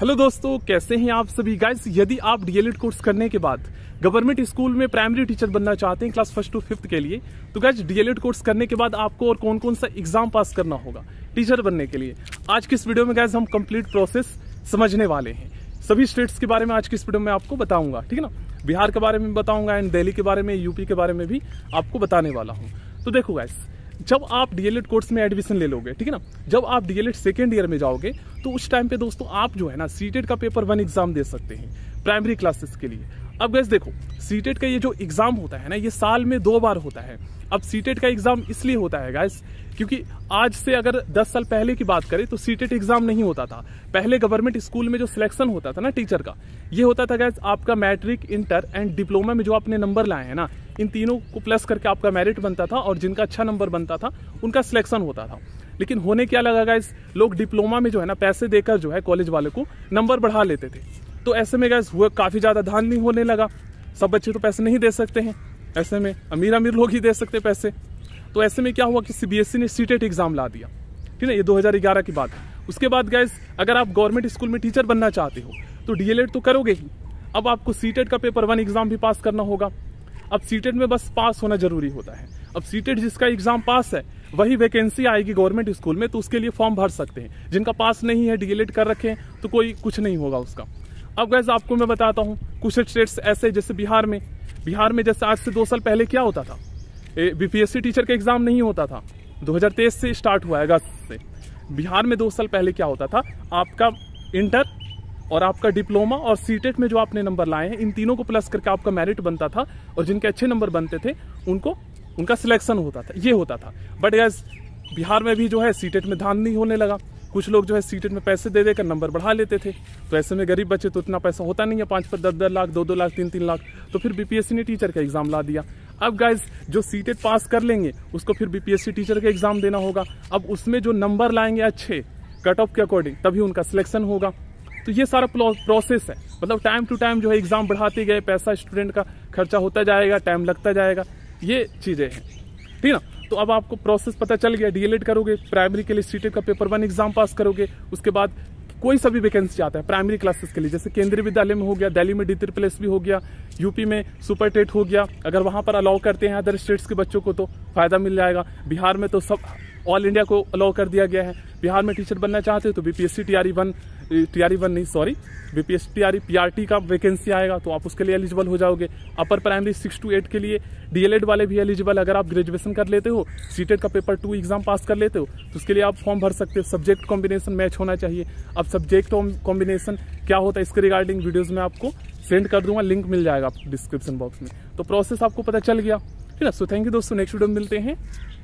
hello दोस्तों कैसे हैं आप सभी गाइस यदि आप डीएलएड कोर्स करने के बाद गवर्नमेंट स्कूल में प्राइमरी टीचर बनना चाहते हैं क्लास फर्स्ट टू फिफ्थ के लिए तो गाइस डीएलएड कोर्स करने के बाद आपको और कौन कौन सा एग्जाम पास करना होगा टीचर बनने के लिए आज की इस वीडियो में गाइस हम कंप्लीट प्रोसेस समझने वाले हैं सभी स्टेट्स के बारे में आज की इस वीडियो में आपको बताऊंगा ठीक है ना बिहार के बारे में बताऊंगा एंड दिल्ली के बारे में यूपी के बारे में भी आपको बताने वाला हूँ तो देखो गाइस जब आप डीएलएड कोर्स में एडमिशन ले लोगे ठीक है ना जब आप डीएलएड सेकेंड ईयर में जाओगे तो उस टाइम पे दोस्तों आप जो है ना सीटेड e का पेपर वन एग्जाम दे सकते हैं प्राइमरी क्लासेस के लिए अब गैस देखो सीटेट e का ये जो एग्ज़ाम होता है ना ये साल में दो बार होता है अब सीटेट e का एग्ज़ाम इसलिए होता है गैस क्योंकि आज से अगर 10 साल पहले की बात करें तो सीटेट एग्ज़ाम नहीं होता था पहले गवर्नमेंट स्कूल में जो सिलेक्शन होता था ना टीचर का ये होता था गैस आपका मैट्रिक इंटर एंड डिप्लोमा में जो आपने नंबर लाए हैं ना इन तीनों को प्लस करके आपका मेरिट बनता था और जिनका अच्छा नंबर बनता था उनका सिलेक्शन होता था लेकिन होने क्या लगा गाइज लोग डिप्लोमा में जो है ना पैसे देकर जो है कॉलेज वाले को नंबर बढ़ा लेते थे तो ऐसे में गाइज हुआ काफ़ी ज़्यादा धान नहीं होने लगा सब बच्चे तो पैसे नहीं दे सकते हैं ऐसे में अमीर अमीर लोग ही दे सकते पैसे तो ऐसे में क्या हुआ कि सी e ने सीटेट एग्ज़ाम e ला दिया ठीक है ये दो की बात उसके बाद गैस अगर आप गवर्नमेंट स्कूल में टीचर बनना चाहते हो तो डीएलएड तो करोगे ही अब आपको सीटेट e का पेपर वन एग्ज़ाम भी पास करना होगा अब सीटेड में बस पास होना जरूरी होता है अब सीटेड जिसका एग्जाम पास है वही वैकेंसी आएगी गवर्नमेंट स्कूल में तो उसके लिए फॉर्म भर सकते हैं जिनका पास नहीं है डीएलएड कर रखे तो कोई कुछ नहीं होगा उसका अब गैस आपको मैं बताता हूँ कुछ स्टेट्स ऐसे जैसे बिहार में बिहार में जैसे आज से दो साल पहले क्या होता था बीपीएससी टीचर का एग्जाम नहीं होता था दो से स्टार्ट हुआ है अगस्त से बिहार में दो साल पहले क्या होता था आपका इंटर और आपका डिप्लोमा और सीटेट e में जो आपने नंबर लाए हैं इन तीनों को प्लस करके आपका मेरिट बनता था और जिनके अच्छे नंबर बनते थे उनको उनका सिलेक्शन होता था ये होता था बट गैस बिहार में भी जो है सीटेट e में धान नहीं होने लगा कुछ लोग जो है सीटेट e में पैसे दे देकर नंबर बढ़ा लेते थे तो ऐसे में गरीब बच्चे तो इतना पैसा होता नहीं है पाँच पर दस दस लाख दो दो लाख तीन तीन लाख तो फिर बीपीएससी ने टीचर का एग्जाम ला दिया अब गाइज जो सीटेट पास कर लेंगे उसको फिर बीपीएससी टीचर का एग्जाम देना होगा अब उसमें जो नंबर लाएंगे अच्छे कट ऑफ के अकॉर्डिंग तभी उनका सिलेक्शन होगा तो ये सारा प्रोसेस है मतलब टाइम टू टाइम जो है एग्ज़ाम बढ़ाते गए पैसा स्टूडेंट का खर्चा होता जाएगा टाइम लगता जाएगा ये चीज़ें हैं ठीक ना तो अब आपको प्रोसेस पता चल गया डीएलएड करोगे प्राइमरी के लिए सीटेट का पेपर वन एग्जाम पास करोगे उसके बाद कोई सभी वैकेंसी आता है प्राइमरी क्लासेस के लिए जैसे केंद्रीय विद्यालय में हो गया दिल्ली में डी प्लेस भी हो गया यूपी में सुपर टेट हो गया अगर वहाँ पर अलाउ करते हैं अदर स्टेट्स के बच्चों को तो फायदा मिल जाएगा बिहार में तो सब ऑल इंडिया को अलाउ कर दिया गया है बिहार में टीचर बनना चाहते हो तो B P S C T one T R one नहीं sorry B TRE PRT T P R T का वैकेंसी आएगा तो आप उसके लिए एलिजिबल हो जाओगे upper primary six to eight के लिए डी एल एड वाले भी एलिजिबल अगर आप ग्रेजुएशन कर लेते हो सीटेड e का पेपर टू एग्जाम पास कर लेते हो तो उसके लिए आप फॉर्म भर सकते हो सब्जेक्ट कॉम्बिनेशन मैच होना चाहिए अब सब्जेक्ट कॉम्बिनेशन क्या होता है इसके रिगार्डिंग वीडियोज़ में आपको सेंड कर दूंगा लिंक मिल जाएगा आपको डिस्क्रिप्शन बॉक्स में तो प्रोसेस आपको पता चल गया ठीक है सो थैंक यू दोस्तों नेक्स्ट वीडियो में मिलते हैं